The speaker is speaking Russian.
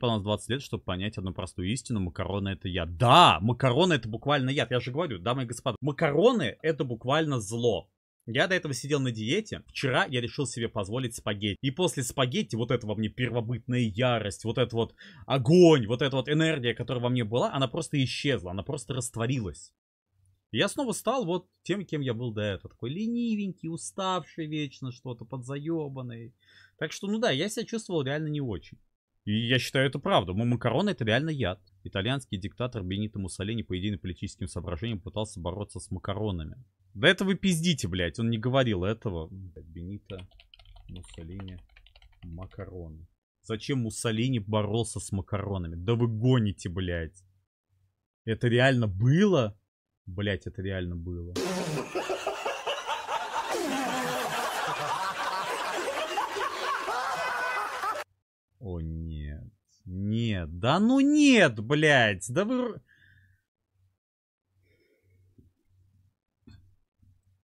понадобилось 20 лет, чтобы понять одну простую истину. Макароны это я. Да, макароны это буквально яд. Я же говорю, дамы и господа, макароны это буквально зло. Я до этого сидел на диете. Вчера я решил себе позволить спагетти. И после спагетти вот эта во мне первобытная ярость, вот этот вот огонь, вот эта вот энергия, которая во мне была, она просто исчезла, она просто растворилась. я снова стал вот тем, кем я был до этого. Такой ленивенький, уставший вечно, что-то подзаебанный. Так что, ну да, я себя чувствовал реально не очень. И я считаю это правда. Макароны это реально яд. Итальянский диктатор Бенито Муссолини по идейным политическим соображениям пытался бороться с макаронами. Да это вы пиздите, блядь. Он не говорил этого. Бенито Муссолини макароны. Зачем Муссолини боролся с макаронами? Да вы гоните, блядь. Это реально было? блядь, это реально было. О, да ну нет, блядь. Да вы...